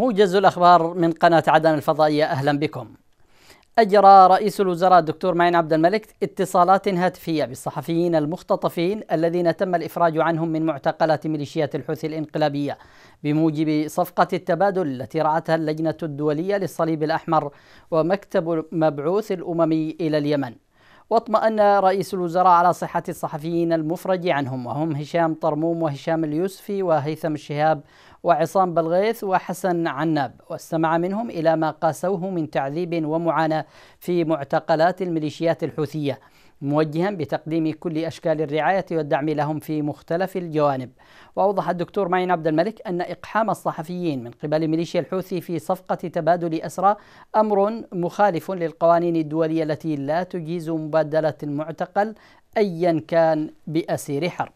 موجز الأخبار من قناة عدن الفضائية أهلا بكم أجرى رئيس الوزراء الدكتور معين عبد الملك اتصالات هاتفية بالصحفيين المختطفين الذين تم الإفراج عنهم من معتقلات ميليشيات الحوثي الإنقلابية بموجب صفقة التبادل التي رعتها اللجنة الدولية للصليب الأحمر ومكتب مبعوث الأممي إلى اليمن واطمأن رئيس الوزراء على صحة الصحفيين المفرج عنهم وهم هشام طرموم وهشام اليوسفي وهيثم الشهاب وعصام بلغيث وحسن عناب واستمع منهم إلى ما قاسوه من تعذيب ومعاناة في معتقلات الميليشيات الحوثية موجها بتقديم كل أشكال الرعاية والدعم لهم في مختلف الجوانب وأوضح الدكتور معين عبد الملك أن إقحام الصحفيين من قبل ميليشيا الحوثي في صفقة تبادل أسرى أمر مخالف للقوانين الدولية التي لا تجيز مبادلة المعتقل أيا كان بأسير حرب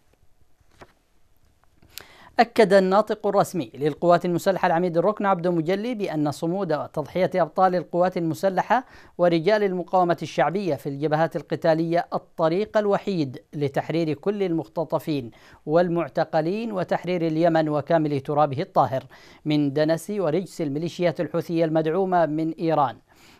أكد الناطق الرسمي للقوات المسلحة العميد الركن عبد مجلي بأن صمود تضحية أبطال القوات المسلحة ورجال المقاومة الشعبية في الجبهات القتالية الطريق الوحيد لتحرير كل المختطفين والمعتقلين وتحرير اليمن وكامل ترابه الطاهر من دنس ورجس الميليشيات الحوثية المدعومة من إيران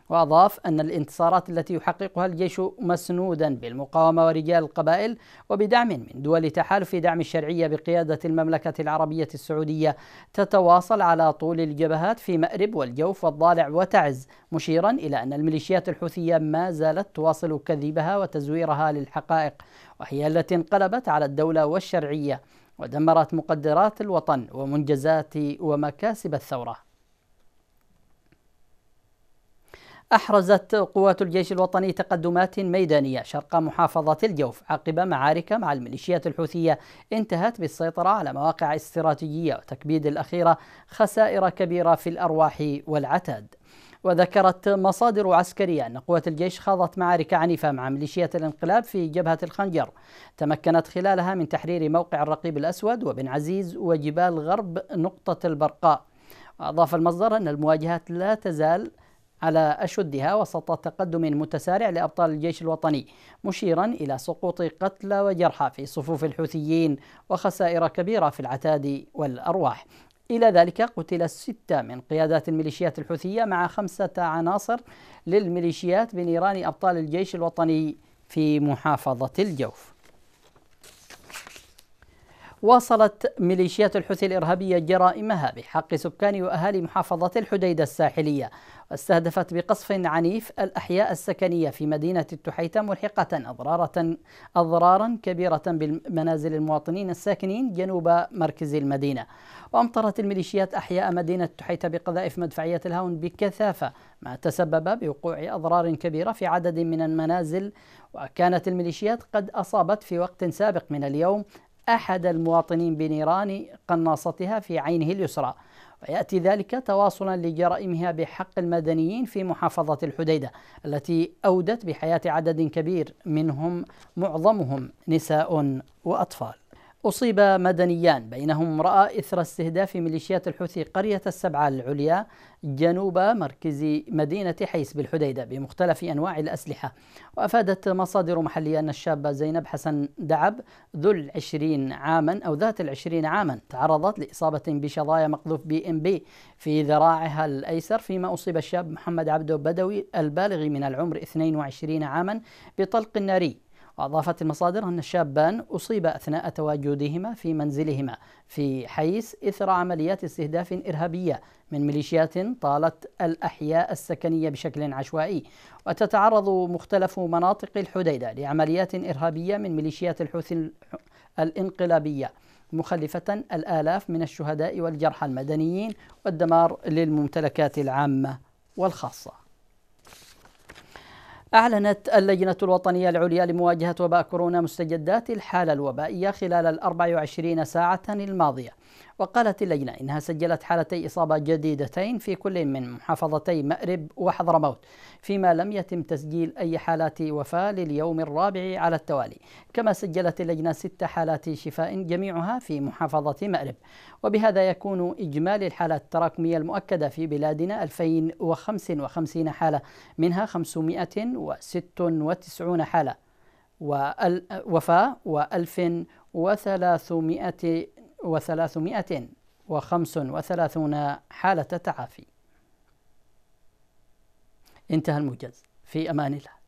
وأضاف أن الانتصارات التي يحققها الجيش مسنودا بالمقاومة ورجال القبائل وبدعم من دول تحالف دعم الشرعية بقيادة المملكة العربية السعودية تتواصل على طول الجبهات في مأرب والجوف والضالع وتعز مشيرا إلى أن الميليشيات الحوثية ما زالت تواصل كذبها وتزويرها للحقائق وهي التي انقلبت على الدولة والشرعية ودمرت مقدرات الوطن ومنجزات ومكاسب الثوره أحرزت قوات الجيش الوطني تقدمات ميدانية شرق محافظة الجوف عقب معارك مع الميليشيات الحوثية انتهت بالسيطرة على مواقع استراتيجية وتكبيد الأخيرة خسائر كبيرة في الأرواح والعتاد وذكرت مصادر عسكرية أن قوات الجيش خاضت معارك عنيفة مع ميليشيات الانقلاب في جبهة الخنجر تمكنت خلالها من تحرير موقع الرقيب الأسود وبن عزيز وجبال غرب نقطة البرقاء أضاف المصدر أن المواجهات لا تزال على أشدها وسط تقدم متسارع لأبطال الجيش الوطني مشيرا إلى سقوط قتلى وجرحى في صفوف الحوثيين وخسائر كبيرة في العتاد والأرواح إلى ذلك قتل ستة من قيادات الميليشيات الحوثية مع خمسة عناصر للميليشيات بنيران أبطال الجيش الوطني في محافظة الجوف واصلت ميليشيات الحوثي الإرهابية جرائمها بحق سكان وأهالي محافظة الحديدة الساحلية واستهدفت بقصف عنيف الأحياء السكنية في مدينة التحيتة ملحقة أضرارة أضرارا كبيرة بمنازل المواطنين الساكنين جنوب مركز المدينة وأمطرت الميليشيات أحياء مدينة التحيتة بقذائف مدفعية الهاون بكثافة ما تسبب بوقوع أضرار كبيرة في عدد من المنازل وكانت الميليشيات قد أصابت في وقت سابق من اليوم أحد المواطنين بنيران قناصتها في عينه اليسرى ويأتي ذلك تواصلا لجرائمها بحق المدنيين في محافظة الحديدة التي أودت بحياة عدد كبير منهم معظمهم نساء وأطفال أصيب مدنيان بينهم امرأة إثر استهداف ميليشيات الحوثي قرية السبعة العليا جنوب مركز مدينة حيس بالحديدة بمختلف أنواع الأسلحة وأفادت مصادر محلية أن الشابة زينب حسن دعب ذو العشرين عاما أو ذات العشرين عاما تعرضت لإصابة بشظايا مقذوف بي إم بي في ذراعها الأيسر فيما أصيب الشاب محمد عبده بدوي البالغ من العمر 22 عاما بطلق ناري وأضافت المصادر أن الشابان أصيب أثناء تواجدهما في منزلهما في حيس إثر عمليات استهداف إرهابية من ميليشيات طالت الأحياء السكنية بشكل عشوائي وتتعرض مختلف مناطق الحديدة لعمليات إرهابية من ميليشيات الحوثي الانقلابية مخلفة الآلاف من الشهداء والجرحى المدنيين والدمار للممتلكات العامة والخاصة أعلنت اللجنة الوطنية العليا لمواجهة وباء كورونا مستجدات الحالة الوبائية خلال ال 24 ساعة الماضية وقالت اللجنة إنها سجلت حالتي إصابة جديدتين في كل من محافظتي مأرب وحضرموت فيما لم يتم تسجيل أي حالات وفاة لليوم الرابع على التوالي كما سجلت اللجنة ست حالات شفاء جميعها في محافظة مأرب وبهذا يكون إجمالي الحالات التراكمية المؤكدة في بلادنا 2055 حالة منها 596 حالة وفاة و 1300 وثلاثمائة وخمس وثلاثون حالة تعافي انتهى الموجز في أمان الله